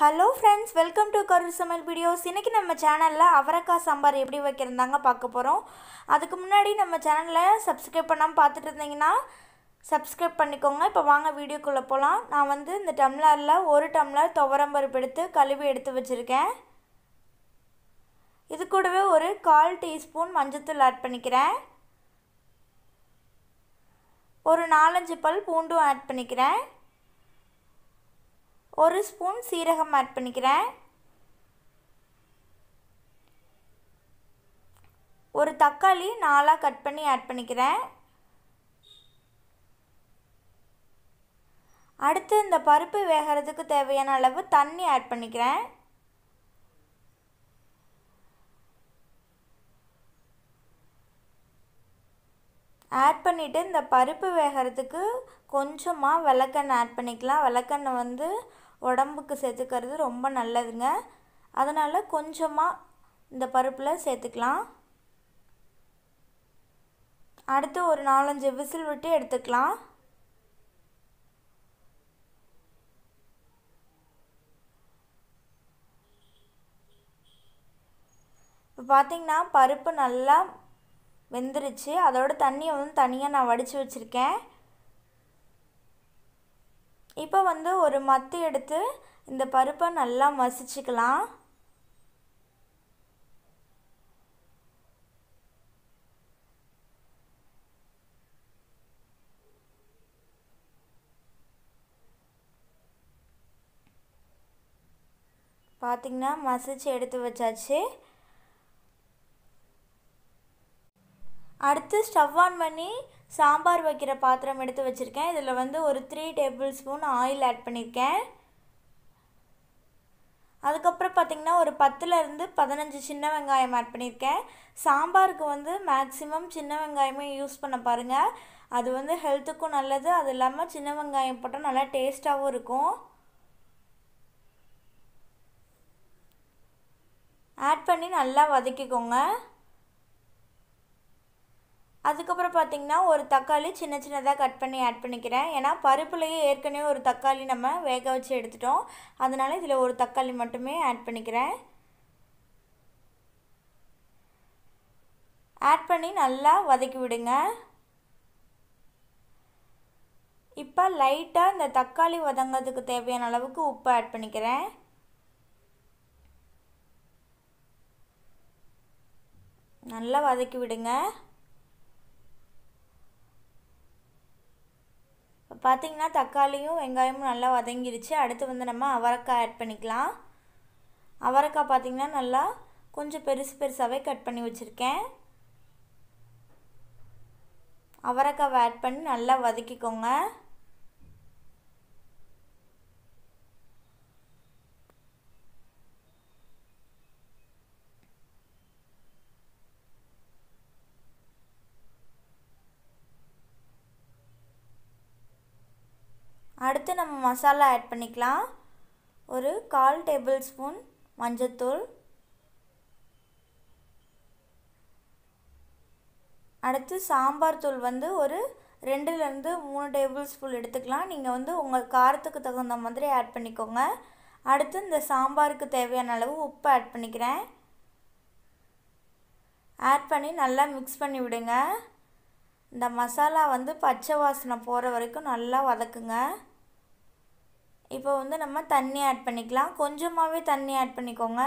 hello friends welcome to Karur சமையல் videos இன்றைக்கி நம்ம சேனலில் அவரக்காய் சாம்பார் எப்படி வைக்கிறதாங்க பார்க்க போகிறோம் அதுக்கு முன்னாடி நம்ம சேனலில் சப்ஸ்கிரைப் பண்ணாமல் பார்த்துட்டு இருந்தீங்கன்னா சப்ஸ்கிரைப் பண்ணிக்கோங்க இப்போ வாங்க வீடியோக்குள்ளே போகலாம் நான் வந்து இந்த டம்ளரில் ஒரு டம்ளர் துவரம்பருப்பு எடுத்து கழுவி எடுத்து வச்சுருக்கேன் இது கூடவே ஒரு கால் டீஸ்பூன் மஞ்சத்தூள் ஆட் பண்ணிக்கிறேன் ஒரு நாலஞ்சு பல் பூண்டும் ஆட் பண்ணிக்கிறேன் ஒரு ஸ்பூன் சீரகம் ஆட் பண்ணிக்கிறேன் ஒரு தக்காளி நாலாக கட் பண்ணி ஆட் பண்ணிக்கிறேன் அடுத்து இந்த பருப்பு வேகிறதுக்கு தேவையான அளவு தண்ணி ஆட் பண்ணிக்கிறேன் ஆட் பண்ணிவிட்டு இந்த பருப்பு வேகிறதுக்கு கொஞ்சமாக விளக்கெண்ணெய் ஆட் பண்ணிக்கலாம் விளக்கெண்ணெய் வந்து உடம்புக்கு சேர்த்துக்கிறது ரொம்ப நல்லதுங்க அதனால் கொஞ்சமாக இந்த பருப்பில் சேர்த்துக்கலாம் அடுத்து ஒரு நாலஞ்சு விசில் விட்டு எடுத்துக்கலாம் இப்போ பார்த்திங்கன்னா பருப்பு நல்லா வெந்துருச்சு அதோட தண்ணியை வந்து தனியாக நான் வடித்து வச்சுருக்கேன் இப்போ வந்து ஒரு மத்தி எடுத்து இந்த பருப்பை நல்லா மசிச்சுக்கலாம் பார்த்திங்கன்னா மசிச்சு எடுத்து வச்சாச்சு அடுத்து ஸ்டவ் ஆன் பண்ணி சாம்பார் வைக்கிற பாத்திரம் எடுத்து வச்சுருக்கேன் இதில் வந்து ஒரு three tablespoon oil add பண்ணியிருக்கேன் அதுக்கப்புறம் பார்த்திங்கன்னா ஒரு பத்துலேருந்து பதினஞ்சு சின்ன வெங்காயம் ஆட் பண்ணியிருக்கேன் சாம்பாருக்கு வந்து மேக்ஸிமம் சின்ன வெங்காயமே யூஸ் பண்ண பாருங்கள் அது வந்து ஹெல்த்துக்கும் நல்லது அது இல்லாமல் சின்ன வெங்காயம் போட்டால் நல்லா டேஸ்ட்டாகவும் இருக்கும் ஆட் பண்ணி நல்லா வதக்கிக்கோங்க அதுக்கப்புறம் பார்த்திங்கன்னா ஒரு தக்காளி சின்ன சின்னதாக கட் பண்ணி ஆட் பண்ணிக்கிறேன் ஏன்னா பருப்புலேயே ஏற்கனவே ஒரு தக்காளி நம்ம வேக வச்சு எடுத்துட்டோம் அதனால் இதில் ஒரு தக்காளி மட்டுமே ஆட் பண்ணிக்கிறேன் ஆட் பண்ணி நல்லா வதக்கி விடுங்க இப்போ லைட்டாக இந்த தக்காளி வதங்கிறதுக்கு தேவையான அளவுக்கு உப்பு ஆட் பண்ணிக்கிறேன் நல்லா வதக்கி விடுங்க பார்த்திங்கன்னா தக்காளியும் வெங்காயமும் நல்லா வதங்கிடுச்சு அடுத்து வந்து நம்ம அவரைக்காய் ஆட் பண்ணிக்கலாம் அவரைக்காய் பார்த்திங்கன்னா நல்லா கொஞ்சம் பெருசு பெருசாகவே கட் பண்ணி வச்சுருக்கேன் அவரைக்காவை ஆட் பண்ணி நல்லா வதக்கிக்கோங்க அடுத்து நம்ம மசாலா ஆட் பண்ணிக்கலாம் ஒரு கால் டேபிள் ஸ்பூன் மஞ்சத்தூள் அடுத்து சாம்பார் தூள் வந்து ஒரு ரெண்டுலேருந்து மூணு டேபிள் ஸ்பூன் எடுத்துக்கலாம் நீங்கள் வந்து உங்கள் காரத்துக்கு தகுந்த மாதிரி ஆட் பண்ணிக்கோங்க அடுத்து இந்த சாம்பாருக்கு தேவையான அளவு உப்பு ஆட் பண்ணிக்கிறேன் ஆட் பண்ணி நல்லா மிக்ஸ் பண்ணி விடுங்க இந்த மசாலா வந்து பச்சை வாசனை போகிற வரைக்கும் நல்லா வதக்குங்க இப்போ வந்து நம்ம தண்ணி ஆட் பண்ணிக்கலாம் கொஞ்சமாகவே தண்ணி ஆட் பண்ணிக்கோங்க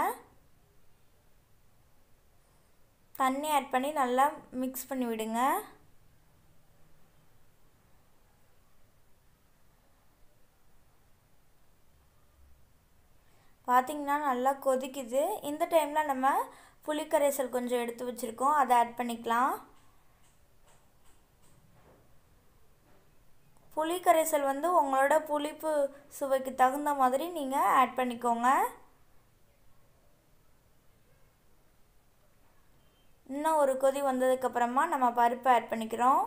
தண்ணி ஆட் பண்ணி நல்லா மிக்ஸ் பண்ணி விடுங்க பார்த்திங்கன்னா நல்லா கொதிக்குது இந்த டைமில் நம்ம புளிக்கரைசல் கொஞ்சம் எடுத்து வச்சுருக்கோம் அதை ஆட் பண்ணிக்கலாம் புளி கரைசல் வந்து உங்களோட புளிப்பு சுவைக்கு தகுந்த மாதிரி நீங்கள் ஆட் பண்ணிக்கோங்க இன்னும் ஒரு கொதி வந்ததுக்கப்புறமா நம்ம பருப்பு ஆட் பண்ணிக்கிறோம்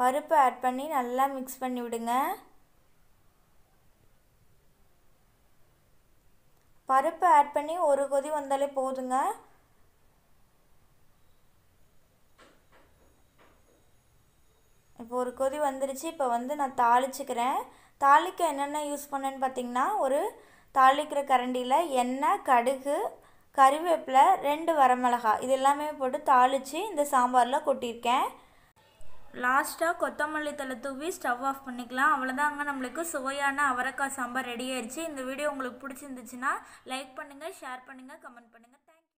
பருப்பு ஆட் பண்ணி நல்லா மிக்ஸ் பண்ணி விடுங்க பருப்பு ஆட் பண்ணி ஒரு கொதி வந்தாலே போதுங்க இப்போ ஒரு கொதி வந்துருச்சு இப்போ வந்து நான் தாளிச்சுக்கிறேன் தாளிக்க என்னென்ன யூஸ் பண்ணேன்னு பார்த்தீங்கன்னா ஒரு தாளிக்கிற கரண்டியில் எண்ணெய் கடுகு கறிவேப்பிலை ரெண்டு வரமிளகா இது எல்லாமே போட்டு தாளித்து இந்த சாம்பாரில் கொட்டியிருக்கேன் லாஸ்ட்டாக கொத்தமல்லி தலை தூவி ஸ்டவ் ஆஃப் பண்ணிக்கலாம் அவ்வளோதாங்க நம்மளுக்கு சுவையான அவரக்காய் சாம்பார் ரெடி ஆயிடுச்சு இந்த வீடியோ உங்களுக்கு பிடிச்சிருந்துச்சுன்னா லைக் பண்ணுங்கள் ஷேர் பண்ணுங்கள் கமெண்ட் பண்ணுங்கள்